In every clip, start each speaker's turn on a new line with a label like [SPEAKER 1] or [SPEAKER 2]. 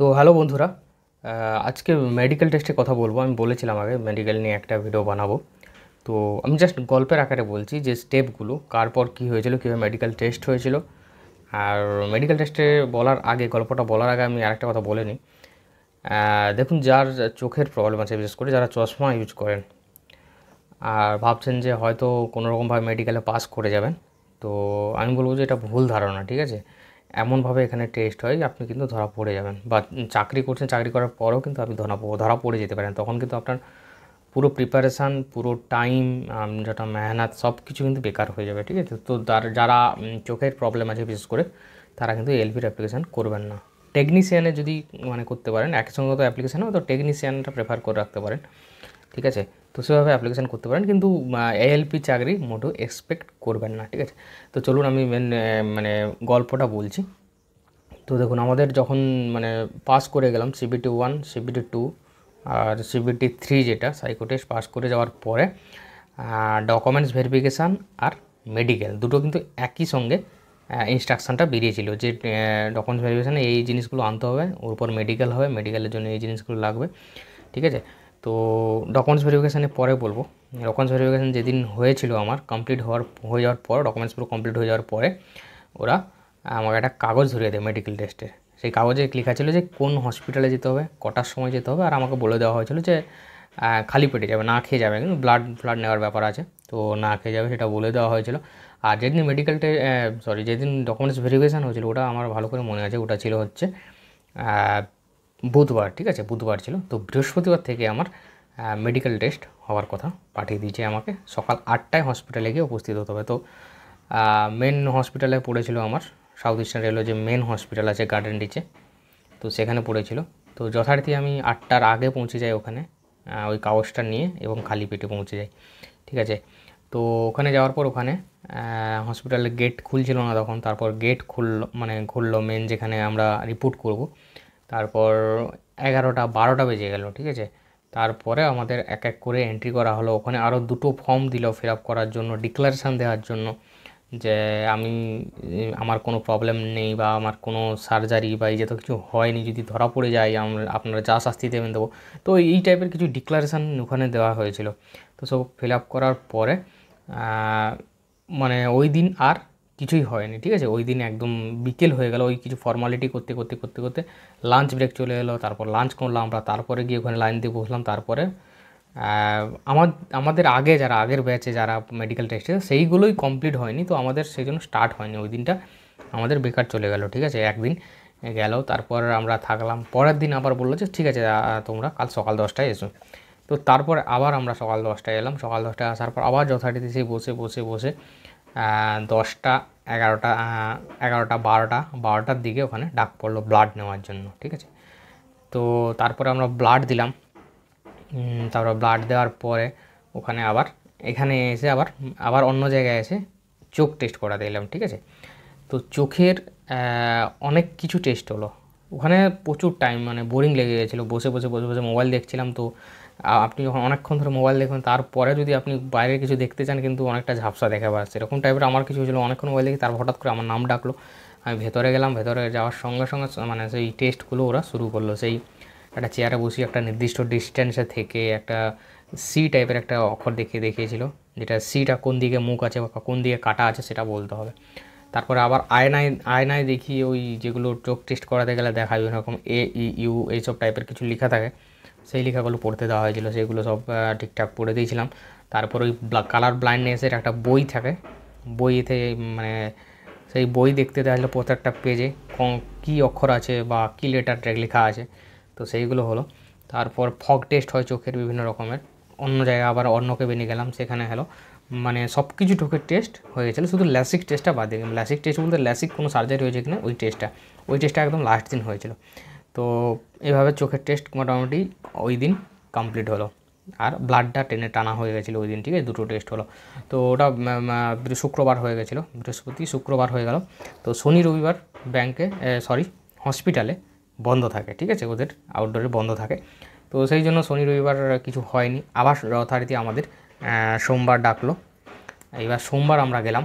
[SPEAKER 1] তো হ্যালো বন্ধুরা আজকে মেডিকেল টেস্টে কথা বলবো আমি বলেছিলাম আগে মেডিকেল নিয়ে একটা ভিডিও বানাবো তো আমি জাস্ট গল্পের আকারে বলছি যে স্টেপগুলো কার পর কী হয়েছিল কীভাবে মেডিকেল টেস্ট হয়েছিল আর মেডিকেল টেস্টে বলার আগে গল্পটা বলার আগে আমি আরেকটা কথা বলে নিই দেখুন যার চোখের প্রবলেম আছে বিশেষ করে যারা চশমা ইউজ করেন আর ভাবছেন যে হয়তো কোনোরকমভাবে মেডিকেলে পাস করে যাবেন তো আমি বলবো যে এটা ভুল ধারণা ঠিক আছে এমনভাবে এখানে টেস্ট হয় আপনি কিন্তু ধরা পড়ে যাবেন বা চাকরি করছেন চাকরি করার পরেও কিন্তু আপনি ধরা ধরা পড়ে যেতে পারেন তখন কিন্তু আপনার পুরো প্রিপারেশান পুরো টাইম যেটা মেহনত সব কিছু কিন্তু বেকার হয়ে যাবে ঠিক আছে তো যারা চোখের প্রবলেম আছে বিশেষ করে তারা কিন্তু এলপির অ্যাপ্লিকেশান করবেন না টেকনিশিয়ানে যদি মানে করতে পারেন একসঙ্গে তো অ্যাপ্লিকেশান হয় তো টেকনিশিয়ানটা প্রেফার করে রাখতে পারেন ঠিক আছে তো সেভাবে অ্যাপ্লিকেশান করতে পারেন কিন্তু এএলপি চাকরি মোটো এক্সপেক্ট করবেন না ঠিক আছে তো চলুন আমি মেন মানে গল্পটা বলছি তো দেখুন আমাদের যখন মানে পাস করে গেলাম সিবিটি ওয়ান সিবিটি টু আর সিবিটি থ্রি যেটা সাইকোটেস্ট পাস করে যাওয়ার পরে ডকুমেন্টস ভেরিফিকেশান আর মেডিকেল দুটো কিন্তু একই সঙ্গে ইনস্ট্রাকশানটা বেরিয়েছিল যে ডকুমেন্টস ভেরিফিকেশানে এই জিনিসগুলো আনতে হবে ওর উপর মেডিকেল হবে মেডিকেলের জন্য এই জিনিসগুলো লাগবে ঠিক আছে তো ডকুমেন্টস ভেরিফিকেশানে পরে বলবো ডকুমেন্টস ভেরিফিকেশান যেদিন হয়েছিল আমার কমপ্লিট হওয়ার হয়ে যাওয়ার পর ডকুমেন্টস পুরো কমপ্লিট হয়ে যাওয়ার পরে ওরা আমাকে একটা কাগজ ধরিয়ে দেয় মেডিকেল টেস্টের সেই কাগজে লেখা ছিল যে কোন হসপিটালে যেতে হবে কটার সময় যেতে হবে আর আমাকে বলে দেওয়া হয়েছিল যে খালি পেটে যাবে না খেয়ে যাবে কিন্তু ব্লাড ফ্লাড নেওয়ার ব্যাপার আছে তো না খেয়ে যাবে সেটা বলে দেওয়া হয়েছিল আর যেদিন মেডিকেল টে সরি যেদিন ডকুমেন্টস ভেরিফিকেশান হয়েছিল ওটা আমার ভালো করে মনে আছে ওটা ছিল হচ্ছে বুধবার ঠিক আছে বুধবার ছিল তো বৃহস্পতিবার থেকে আমার মেডিকেল টেস্ট হওয়ার কথা পাঠিয়ে দিয়েছে আমাকে সকাল আটটায় হসপিটালে গিয়ে উপস্থিত হতে হবে তো মেন হসপিটালে পড়েছিল আমার সাউথ ইস্টার্ন রেলওয়ে যে মেন হসপিটাল আছে গার্ডেন ডিচে তো সেখানে পড়েছিল তো যথারীতি আমি আটটার আগে পৌঁছে যাই ওখানে ওই কাগজটা নিয়ে এবং খালি পেটে পৌঁছে যাই ঠিক আছে তো ওখানে যাওয়ার পর ওখানে হসপিটালের গেট খুলছিল না তখন তারপর গেট খুলল মানে খুললো মেন যেখানে আমরা রিপোর্ট করব তারপর এগারোটা বারোটা বেজে গেল ঠিক আছে তারপরে আমাদের এক এক করে এন্ট্রি করা হলো ওখানে আরও দুটো ফর্ম দিল ফিল আপ করার জন্য ডিক্লারেশান দেওয়ার জন্য যে আমি আমার কোনো প্রবলেম নেই বা আমার কোনো সার্জারি বা এই যে তো কিছু হয়নি যদি ধরা পড়ে যায় আমরা আপনারা যা শাস্তি দেবেন দেবো তো এই টাইপের কিছু ডিক্লারেশান ওখানে দেওয়া হয়েছিল তো সব ফিল আপ করার পরে মানে ওই দিন আর কিছুই হয়নি ঠিক আছে ওই দিন একদম বিকেল হয়ে গেল ওই কিছু ফর্মালিটি করতে করতে করতে করতে লাঞ্চ ব্রেক চলে এলো তারপর লাঞ্চ করলাম আমরা তারপরে গিয়ে ওখানে লাইন দিয়ে বসলাম তারপরে আমার আমাদের আগে যারা আগের ব্যাচে যারা মেডিকেল টেস্ট সেইগুলোই কমপ্লিট হয়নি তো আমাদের সেই জন্য স্টার্ট হয়নি ওই দিনটা আমাদের বেকার চলে গেল ঠিক আছে একদিন গেল তারপর আমরা থাকলাম পরের দিন আবার বললো যে ঠিক আছে তোমরা কাল সকাল দশটায় এসো তো তারপর আবার আমরা সকাল দশটায় এলাম সকাল দশটায় আসার পর আবার যথারীতি সেই বসে বসে বসে দশটা এগারোটা এগারোটা বারোটা বারোটার দিকে ওখানে ডাক পড়লো ব্লাড নেওয়ার জন্য ঠিক আছে তো তারপরে আমরা ব্লাড দিলাম তারপর ব্লাড দেওয়ার পরে ওখানে আবার এখানে এসে আবার আবার অন্য জায়গায় এসে চোখ টেস্ট করাতে এলাম ঠিক আছে তো চোখের অনেক কিছু টেস্ট হলো ওখানে প্রচুর টাইম মানে বোরিং লেগে গেছিলো বসে বসে বসে বসে মোবাইল দেখছিলাম তো আপনি যখন অনেকক্ষণ ধরে মোবাইল দেখবেন তারপরে যদি আপনি বাইরে কিছু দেখতে চান কিন্তু অনেকটা ঝাপসা দেখা পাচ্ছে এরকম টাইপের আমার কিছু হয়েছিল অনেকক্ষণ মোবাইল দেখি তার হঠাৎ করে আমার নাম ডাকলো আমি ভেতরে গেলাম ভেতরে যাওয়ার সঙ্গে সঙ্গে মানে সেই টেস্টগুলো ওরা শুরু করলো সেই একটা চেয়ারে বসিয়ে একটা নির্দিষ্ট ডিস্টেন্সে থেকে একটা সি টাইপের একটা অক্ষর দেখিয়ে দেখিয়েছিল যেটা সিটা কোন দিকে মুখ আছে বা কোন দিকে কাটা আছে সেটা বলতে হবে তারপরে আবার আয়নায় আয়নায় দেখি ওই যেগুলো চোখ টেস্ট করাতে গেলে দেখা যায় ওরকম এ ই ইউ এইসব টাইপের কিছু লেখা থাকে সেই লেখাগুলো পড়তে দেওয়া হয়েছিল সেগুলো সব ঠিকঠাক পড়ে দিয়েছিলাম তারপর ওই কালার ব্লাইন্ডনেসের একটা বই থাকে বইতে মানে সেই বই দেখতে দেওয়া হলো প্রত্যেকটা পেজে কী অক্ষর আছে বা কী লেটার লেখা আছে তো সেইগুলো হলো তারপর ফগ টেস্ট হয় চোখের বিভিন্ন রকমের অন্য জায়গায় আবার অন্য কেবিনে গেলাম সেখানে হলো মানে সব কিছু ঠোকের টেস্ট হয়ে গেছিলো শুধু ল্যাসিক টেস্টটা বাদ দিয়ে গেলাম ল্যাসিক টেস্ট বলতে ল্যাসিক কোনো সার্জারি হয়েছে কিনা ওই টেস্টটা ওই টেস্টটা একদম লাস্ট দিন হয়েছিল তো এভাবে চোখের টেস্ট মোটামুটি ওই দিন কমপ্লিট হলো আর ব্লাডটা টেনে টানা হয়ে গেছিলো ওই দিন ঠিক আছে দুটো টেস্ট হলো তো ওটা শুক্রবার হয়ে গেছিলো বৃহস্পতি শুক্রবার হয়ে গেল তো শনি রবিবার ব্যাংকে সরি হসপিটালে বন্ধ থাকে ঠিক আছে ওদের আউটডোরে বন্ধ থাকে তো সেই জন্য শনি রবিবার কিছু হয়নি আবার যথারীতি আমাদের সোমবার ডাকলো এইবার সোমবার আমরা গেলাম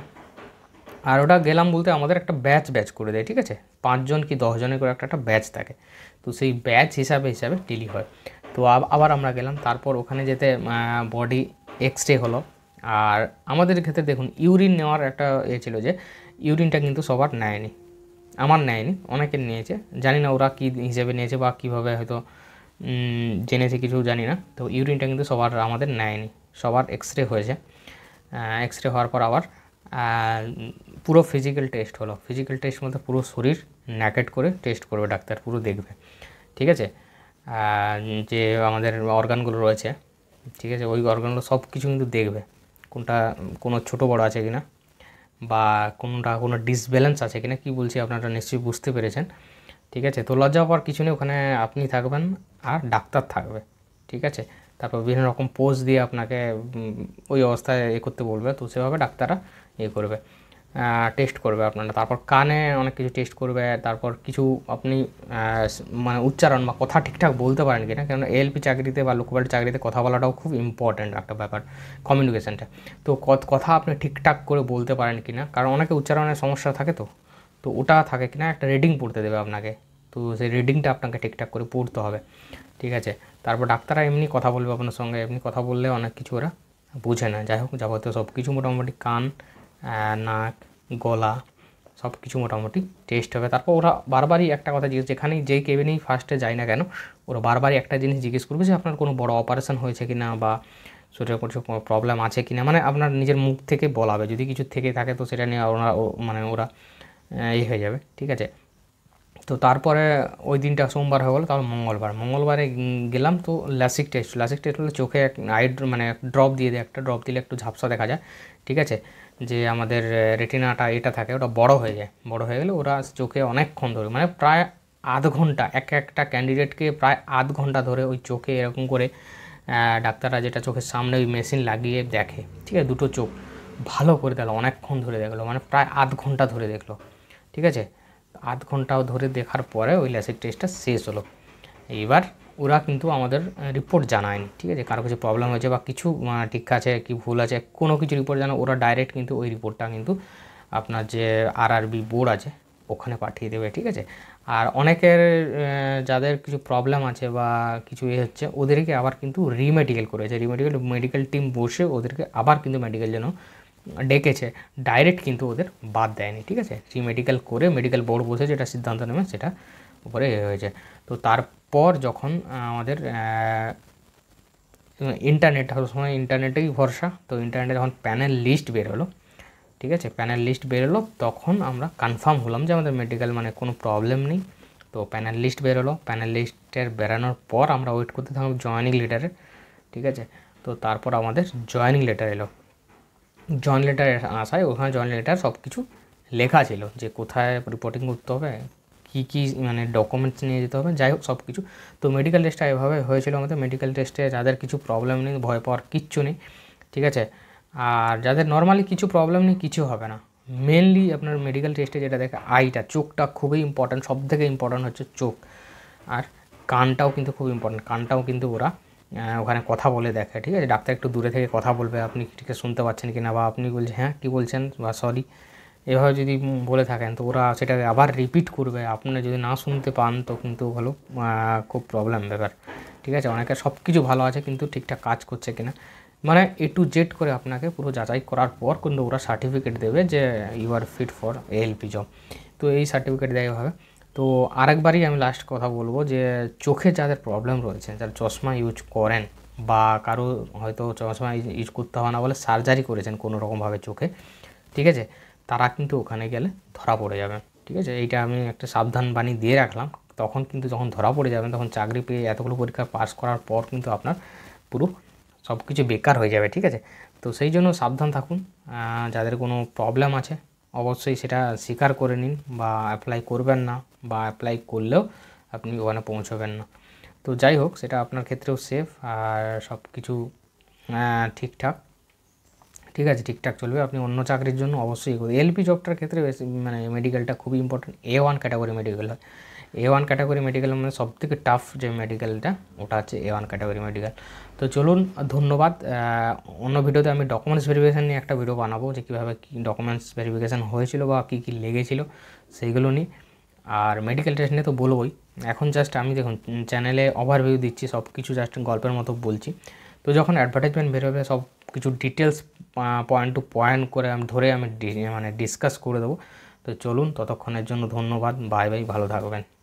[SPEAKER 1] আর ওটা গেলাম বলতে আমাদের একটা ব্যাচ ব্যাচ করে দেয় ঠিক আছে পাঁচজন কি দশজনের করে একটা একটা ব্যাচ থাকে তো সেই ব্যাচ হিসাবে হিসাবে ডেলি হয় তো আবার আমরা গেলাম তারপর ওখানে যেতে বডি এক্স রে হলো আর আমাদের ক্ষেত্রে দেখুন ইউরিন নেওয়ার একটা এ ছিল যে ইউরিনটা কিন্তু সবার নেয়নি আমার নেয়নি অনেকের নিয়েছে জানি না ওরা কী হিসেবে নিয়েছে বা কীভাবে হয়তো জেনেছে কিছু জানি না তো ইউরিনটা কিন্তু সবার আমাদের নেয়নি সবার এক্স রে হয়েছে এক্স রে হওয়ার পর আবার পুরো ফিজিক্যাল টেস্ট হলো ফিজিক্যাল টেস্ট মধ্যে পুরো শরীর ন্যাকেট করে টেস্ট করবে ডাক্তার পুরো দেখবে ঠিক আছে যে আমাদের অর্গানগুলো রয়েছে ঠিক আছে ওই অর্গানগুলো সব কিছু কিন্তু দেখবে কোনটা কোনো ছোট বড় আছে কিনা বা কোনটা কোনো ডিসব্যালেন্স আছে কিনা কি বলছি আপনারা নিশ্চয়ই বুঝতে পেরেছেন ঠিক আছে তো লজ্জা পর কিছু নেই ওখানে আপনি থাকবেন আর ডাক্তার থাকবে ঠিক আছে তারপর বিভিন্ন রকম পোজ দিয়ে আপনাকে ওই অবস্থায় এ করতে বলবে তো সেভাবে ডাক্তাররা ইয়ে করবে টেস্ট করবে আপনারা তারপর কানে অনেক কিছু টেস্ট করবে তারপর কিছু আপনি মানে উচ্চারণ বা কথা ঠিকঠাক বলতে পারেন কিনা কেননা এলপি চাকরিতে বা লোকবাড়ি চাকরিতে কথা বলাটাও খুব ইম্পর্ট্যান্ট একটা ব্যাপার কমিউনিকেশানটা তো কথা আপনি ঠিকঠাক করে বলতে পারেন কিনা কারণ অনেকে উচ্চারণের সমস্যা থাকে তো তো ওটা থাকে কিনা একটা রিডিং পড়তে দেবে আপনাকে তো সেই রিডিংটা আপনাকে ঠিকঠাক করে পড়তে হবে ঠিক আছে তারপর ডাক্তাররা এমনি কথা বলবে আপনার সঙ্গে এমনি কথা বললে অনেক কিছু ওরা বুঝে না যাই হোক যাবতীয় সব কিছু মোটামুটি কান নাক গলা সব কিছু মোটামুটি টেস্ট হবে তারপর ওরা বারবারই একটা কথা জিজ্ঞেস যেখানেই যেই কেবিনেই ফার্স্টে যায় না কেন ওরা বারবারই একটা জিনিস জিজ্ঞেস করবে যে আপনার কোনো বড় অপারেশন হয়েছে কি না বা শরীরে কোনো প্রবলেম আছে কি না মানে আপনার নিজের মুখ থেকে বলাবে যদি কিছু থেকে থাকে তো সেটা নিয়ে ওরা মানে ওরা এই হয়ে যাবে ঠিক আছে তো তারপরে ওই দিনটা সোমবার হয়ে গেলো তারপর মঙ্গলবার মঙ্গলবারে গেলাম তো ল্যাসিক টেস্ট ল্যাসিক টেস্ট হলে চোখে এক আই মানে ড্রপ দিয়ে দেয় একটা ড্রপ দিলে একটু ঝাপসা দেখা যায় ঠিক আছে যে আমাদের রেটিনাটা এটা থাকে ওটা বড় হয়ে যায় বড় হয়ে গেলে ওরা চোখে অনেকক্ষণ ধরে মানে প্রায় আধ ঘন্টা এক একটা ক্যান্ডিডেটকে প্রায় আধ ঘন্টা ধরে ওই চোখে এরকম করে ডাক্তাররা যেটা চোখের সামনে ওই মেশিন লাগিয়ে দেখে ঠিক আছে দুটো চোখ ভালো করে দেখলো অনেকক্ষণ ধরে দেখলো মানে প্রায় আধ ঘন্টা ধরে দেখলো ঠিক আছে আধ ঘন্টাও ধরে দেখার পরে ওই ল্যাসিক টেস্টটা শেষ হলো এইবার ওরা কিন্তু আমাদের রিপোর্ট জানায়নি ঠিক আছে কারো কিছু প্রবলেম হয়েছে বা কিছু ঠিক আছে কি ভুল আছে কোনো কিছু রিপোর্ট জানা ওরা ডাইরেক্ট কিন্তু ওই রিপোর্টটা কিন্তু আপনার যে আরআরবি বোর্ড আছে ওখানে পাঠিয়ে দেবে ঠিক আছে আর অনেকের যাদের কিছু প্রবলেম আছে বা কিছু এ হচ্ছে ওদেরকে আবার কিন্তু রিমেডিকেল করেছে রিমেডিকেল মেডিকেল টিম বসে ওদেরকে আবার কিন্তু মেডিকেল যেন ডেকেছে ডাইরেক্ট কিন্তু ওদের বাদ দেয়নি ঠিক আছে সি মেডিকেল করে মেডিকেল বোর্ড বসে যেটা সিদ্ধান্ত নেবে সেটা উপরে এ হয়েছে তো তারপর যখন আমাদের ইন্টারনেট সময় ইন্টারনেটেই ভরসা তো ইন্টারনেটে যখন প্যানেল লিস্ট বেরোলো ঠিক আছে প্যানেল লিস্ট বেরোলো তখন আমরা কনফার্ম হলাম যে আমাদের মেডিকেল মানে কোনো প্রবলেম নেই তো প্যানেল লিস্ট বেরোলো প্যানেল লিস্টের বেরানোর পর আমরা ওয়েট করতে থাকলাম জয়নিং লেটারের ঠিক আছে তো তারপর আমাদের জয়নিং লেটার এলো জয়েন লেটার আসায় ওখানে জয়েন লেটার সব কিছু লেখা ছিল যে কোথায় রিপোর্টিং করতে হবে কী কী মানে ডকুমেন্টস নিয়ে যেতে হবে যাই হোক সব কিছু তো মেডিকেল টেস্টটা এভাবে হয়েছিল আমাদের মেডিকেল টেস্টে যাদের কিছু প্রবলেম নেই ভয় পাওয়ার কিচ্ছু নেই ঠিক আছে আর যাদের নর্মালি কিছু প্রবলেম নেই কিছু হবে না মেনলি আপনার মেডিকেল টেস্টে যেটা দেখে আইটা চোখটা খুবই ইম্পর্ট্যান্ট সব থেকে ইম্পর্ট্যান্ট হচ্ছে চোখ আর কানটাও কিন্তু খুব ইম্পর্ট্যান্ট কানটাও কিন্তু ওরা হ্যাঁ, ওখানে কথা বলে দেখে ঠিক আছে ডাক্তার একটু দূরে থেকে কথা বলবে আপনি ঠিক শুনতে পাচ্ছেন কি না বা আপনি বলছেন হ্যাঁ কী বলছেন বা সরি এভাবে যদি বলে থাকেন তো ওরা সেটাকে আবার রিপিট করবে আপনি যদি না শুনতে পান তো কিন্তু ভালো খুব প্রবলেম ব্যাপার ঠিক আছে অনেকের সব কিছু ভালো আছে কিন্তু ঠিকঠাক কাজ করছে কিনা মানে এ টু জেড করে আপনাকে পুরো যাচাই করার পর কিন্তু ওরা সার্টিফিকেট দেবে যে you are fit for LP job তো এই সার্টিফিকেট দেয় এভাবে তো আরেকবারই আমি লাস্ট কথা বলবো যে চোখে যাদের প্রবলেম রয়েছে যারা চশমা ইউজ করেন বা কারো হয়তো চশমা ইউজ করতে হয় না বলে সার্জারি করেছেন কোনো রকমভাবে চোখে ঠিক আছে তারা কিন্তু ওখানে গেলে ধরা পড়ে যাবে ঠিক আছে এইটা আমি একটা সাবধান বাণী দিয়ে রাখলাম তখন কিন্তু যখন ধরা পড়ে যাবেন তখন চাকরি পেয়ে এতগুলো পরীক্ষা পাস করার পর কিন্তু আপনার পুরো সব কিছু বেকার হয়ে যাবে ঠিক আছে তো সেই জন্য সাবধান থাকুন যাদের কোনো প্রবলেম আছে অবশ্যই সেটা স্বীকার করে নিন বা অ্যাপ্লাই করবেন না বা অ্যাপ্লাই করলেও আপনি ওখানে পৌঁছবেন না তো যাই হোক সেটা আপনার ক্ষেত্রেও সেফ আর সব কিছু ঠিকঠাক ঠিক আছে ঠিকঠাক চলবে আপনি অন্য চাকরির জন্য অবশ্যই করবেন এলপি জবটার ক্ষেত্রে মানে মেডিকেলটা খুবই important A one category medical হয় এ ওয়ান ক্যাটাগরি মেডিকেল মানে সবথেকে টাফ যে মেডিকেলটা ওটা হচ্ছে এ ওয়ান ক্যাটাগরি মেডিকেল তো চলুন ধন্যবাদ অন্য ভিডিওতে আমি ডকুমেন্টস ভেরিফিকেশান নিয়ে একটা ভিডিও বানাবো যে কীভাবে কী ডকুমেন্টস ভেরিফিকেশান হয়েছিল বা কী কী লেগেছিলো সেইগুলো নিয়ে আর মেডিকেল টেস্ট নিয়ে তো বলবোই এখন জাস্ট আমি দেখুন চ্যানেলে ওভারভিউ দিচ্ছি সব কিছু জাস্ট গল্পের মতো বলছি তো যখন অ্যাডভার্টাইজমেন্ট বেরোবে সব কিছু ডিটেলস পয়েন্ট টু পয়েন্ট করে আমি ধরে আমি মানে ডিসকাস করে দেবো তো চলুন ততক্ষণের জন্য ধন্যবাদ বাই বাই ভালো থাকবেন